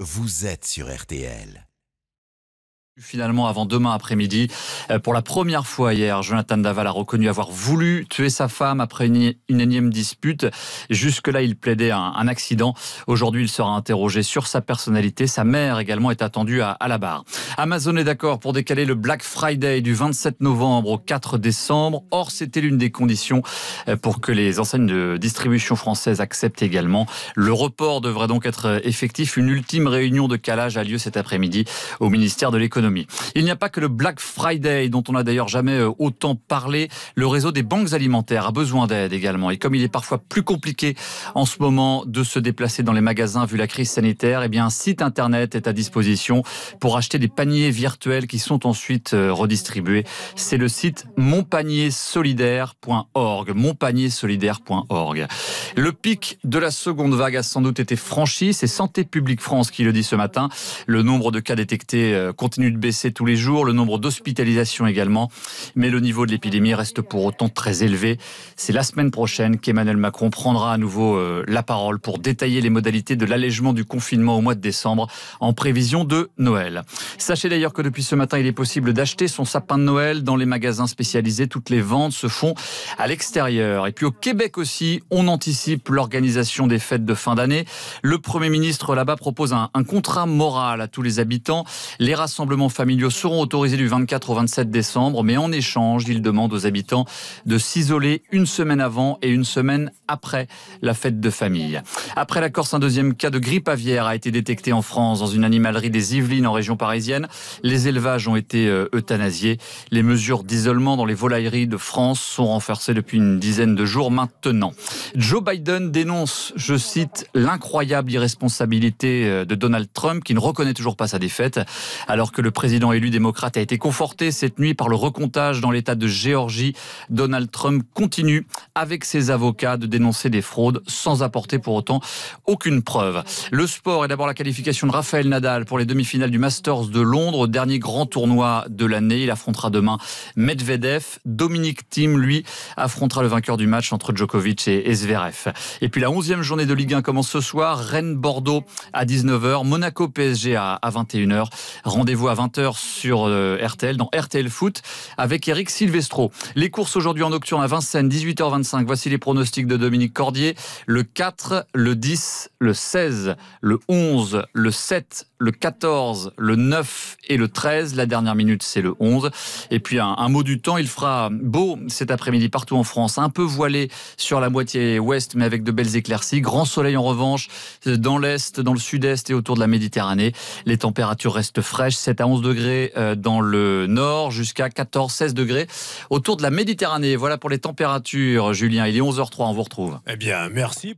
Vous êtes sur RTL. Finalement, avant demain après-midi, euh, pour la première fois hier, Jonathan Daval a reconnu avoir voulu tuer sa femme après une, énième dispute. Jusque-là, il plaidait un, accident. Aujourd'hui, il sera interrogé sur sa personnalité. Sa mère également est attendue à, à la barre. Amazon est d'accord pour décaler le Black Friday du 27 novembre au 4 décembre. Or, c'était l'une des conditions euh, pour que les enseignes de distribution françaises acceptent également. Le report devrait donc être effectif. Une ultime réunion de calage a lieu cet après-midi au ministère de l'économie. Il n'y a pas que le Black Friday dont on n'a d'ailleurs jamais euh, autant parlé. Le réseau des banques alimentaires a besoin d'aide également. Et comme il est parfois plus compliqué en ce moment de se déplacer dans les magasins vu la crise sanitaire, eh bien un site internet est à disposition pour acheter des paniers virtuels qui sont ensuite euh, redistribués. C'est le site monpaniersolidaire.org. Monpaniersolidaire.org. Le pic de la seconde vague a sans doute été franchi. C'est Santé publique France qui le dit ce matin. Le nombre de cas détectés euh, continue de baisser tous les jours, le nombre d'hospitalisations également, mais le niveau de l'épidémie reste pour autant très élevé. C'est la semaine prochaine qu'Emmanuel Macron prendra à nouveau euh, la parole pour détailler les modalités de l'allègement du confinement au mois de décembre en prévision de Noël. Sachez d'ailleurs que depuis ce matin, il est possible d'acheter son sapin de Noël dans les magasins spécialisés. Toutes les ventes se font à l'extérieur. Et puis au Québec aussi, on anticipe l'organisation des fêtes de fin d'année. Le Premier ministre là-bas propose un, contrat moral à tous les habitants. Les rassemblements familiaux seront autorisés du 24 au 27 décembre, mais en échange, ils demandent aux habitants de s'isoler une semaine avant et une semaine après la fête de famille. Après la Corse, un deuxième cas de grippe aviaire a été détecté en France dans une animalerie des Yvelines en région parisienne. Les élevages ont été euh, euthanasiés. Les mesures d'isolement dans les volailleries de France sont renforcées depuis une dizaine de jours maintenant. Joe Biden dénonce, je cite, l'incroyable irresponsabilité euh, de Donald Trump qui ne reconnaît toujours pas sa défaite, alors que le président élu démocrate a été conforté cette nuit par le recomptage dans l'État de Géorgie. Donald Trump continue avec ses avocats de dénoncer des fraudes sans apporter pour autant aucune preuve. Le sport est d'abord la qualification de Rafael Nadal pour les demi-finales du Masters de Londres, dernier grand tournoi de l'année. Il affrontera demain Medvedev. Dominique Thiem, lui, affrontera le vainqueur du match entre Djokovic et Zverev et puis la 11e journée de Ligue 1 commence ce soir. Rennes-Bordeaux à 19h, Monaco-PSG à 21h. Rendez-vous à 20h sur euh, RTL, dans RTL Foot, avec Eric Silvestro. Les courses aujourd'hui en nocturne à Vincennes, 18h25. Voici les pronostics de Dominique Cordier. Le 4, le 10, le 16, le 11, le 7, le 14, le 9 et le 13. La dernière minute, c'est le 11. Et puis un mot du temps, il fera beau cet après-midi partout en France, un peu voilé sur la moitié ouest, mais avec de belles éclaircies. Grand soleil en revanche euh, dans l'est, dans le sud-est et autour de la Méditerranée. Les températures restent fraîches, 7 à 11 degrés euh, dans le nord, jusqu'à 14-16 degrés autour de la Méditerranée. Voilà pour les températures, Julien. Il est 11h03, on vous retrouve. Eh bien, merci.